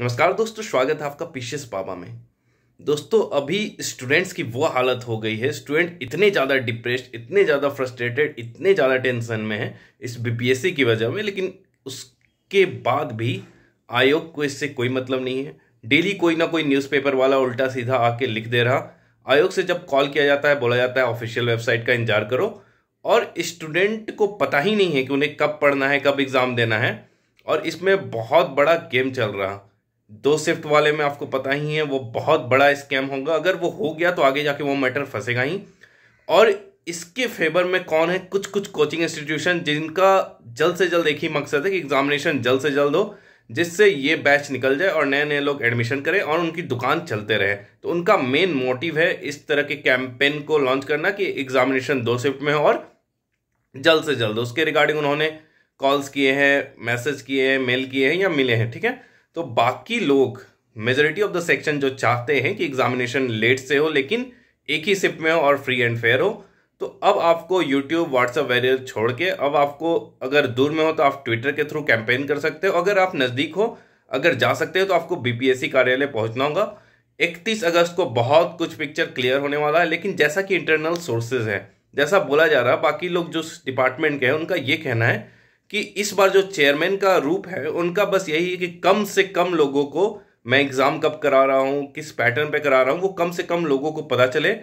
नमस्कार दोस्तों स्वागत है आपका पीशेस पापा में दोस्तों अभी स्टूडेंट्स की वो हालत हो गई है स्टूडेंट इतने ज़्यादा डिप्रेस्ड इतने ज़्यादा फ्रस्ट्रेटेड इतने ज़्यादा टेंशन में है इस बीपीएससी की वजह में लेकिन उसके बाद भी आयोग को इससे कोई मतलब नहीं है डेली कोई ना कोई न्यूज़पेपर वाला उल्टा सीधा आके लिख दे रहा आयोग से जब कॉल किया जाता है बोला जाता है ऑफिशियल वेबसाइट का इंतजार करो और स्टूडेंट को पता ही नहीं है कि उन्हें कब पढ़ना है कब एग्ज़ाम देना है और इसमें बहुत बड़ा गेम चल रहा दो शिफ्ट वाले में आपको पता ही है वो बहुत बड़ा स्कैम होगा अगर वो हो गया तो आगे जाके वो मैटर फंसेगा ही और इसके फेवर में कौन है कुछ कुछ कोचिंग इंस्टीट्यूशन जिनका जल्द से जल्द एक ही मकसद है कि एग्जामिनेशन जल्द से जल्द हो जिससे ये बैच निकल जाए और नए नए लोग एडमिशन करें और उनकी दुकान चलते रहे तो उनका मेन मोटिव है इस तरह के कैंपेन को लॉन्च करना कि एग्जामिनेशन दो शिफ्ट में हो और जल्द से जल्द उसके रिगार्डिंग उन्होंने कॉल्स किए हैं मैसेज किए हैं मेल किए हैं या मिले हैं ठीक है तो बाकी लोग मेजोरिटी ऑफ द सेक्शन जो चाहते हैं कि एग्जामिनेशन लेट से हो लेकिन एक ही सिप में हो और फ्री एंड फेयर हो तो अब आपको यूट्यूब व्हाट्सएप वेरियर छोड़ के अब आपको अगर दूर में हो तो आप ट्विटर के थ्रू कैंपेन कर सकते हो अगर आप नज़दीक हो अगर जा सकते हो तो आपको बीपीएससी कार्यालय पहुंचना होगा 31 अगस्त को बहुत कुछ पिक्चर क्लियर होने वाला है लेकिन जैसा कि इंटरनल सोर्सेज है जैसा बोला जा रहा है बाकी लोग जो डिपार्टमेंट के हैं उनका ये कहना है कि इस बार जो चेयरमैन का रूप है उनका बस यही है कि कम से कम लोगों को मैं एग्ज़ाम कब करा रहा हूँ किस पैटर्न पे करा रहा हूँ वो कम से कम लोगों को पता चले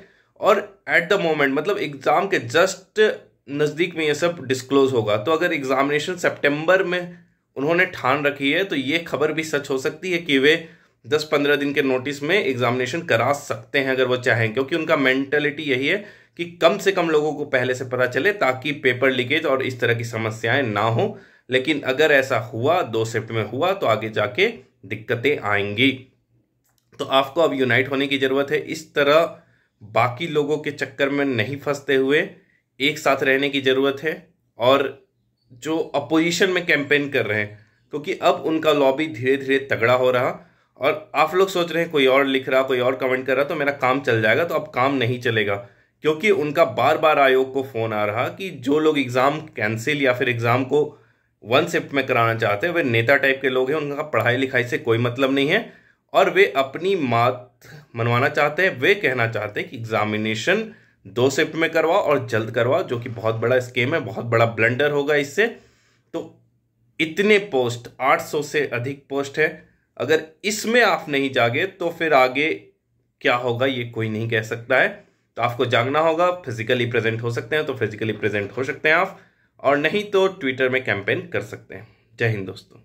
और एट द मोमेंट मतलब एग्ज़ाम के जस्ट नज़दीक में ये सब डिस्क्लोज होगा तो अगर एग्ज़ामिनेशन सेप्टेम्बर में उन्होंने ठान रखी है तो ये खबर भी सच हो सकती है कि वे दस पंद्रह दिन के नोटिस में एग्जामिनेशन करा सकते हैं अगर वो चाहें क्योंकि उनका मेंटेलिटी यही है कि कम से कम लोगों को पहले से पता चले ताकि पेपर लीकेज और इस तरह की समस्याएं ना हो लेकिन अगर ऐसा हुआ दो शिफ्ट में हुआ तो आगे जाके दिक्कतें आएंगी तो आपको अब यूनाइट होने की ज़रूरत है इस तरह बाकी लोगों के चक्कर में नहीं फंसते हुए एक साथ रहने की ज़रूरत है और जो अपोजिशन में कैंपेन कर रहे हैं क्योंकि अब उनका लॉबी धीरे धीरे तगड़ा हो रहा और आप लोग सोच रहे हैं कोई और लिख रहा कोई और कमेंट कर रहा तो मेरा काम चल जाएगा तो अब काम नहीं चलेगा क्योंकि उनका बार बार आयोग को फ़ोन आ रहा कि जो लोग एग्ज़ाम कैंसिल या फिर एग्ज़ाम को वन शिफ्ट में कराना चाहते हैं वे नेता टाइप के लोग हैं उनका पढ़ाई लिखाई से कोई मतलब नहीं है और वे अपनी मात मनवाना चाहते हैं वे कहना चाहते हैं कि एग्ज़ामिनेशन दो शिफ्ट में करवाओ और जल्द करवाओ जो कि बहुत बड़ा स्केम है बहुत बड़ा ब्लंडर होगा इससे तो इतने पोस्ट 800 से अधिक पोस्ट है अगर इसमें आप नहीं जागे तो फिर आगे क्या होगा ये कोई नहीं कह सकता है तो आपको जागना होगा फिजिकली प्रेजेंट हो सकते हैं तो फिजिकली प्रेजेंट हो सकते हैं आप और नहीं तो ट्विटर में कैंपेन कर सकते हैं जय हिंद दोस्तों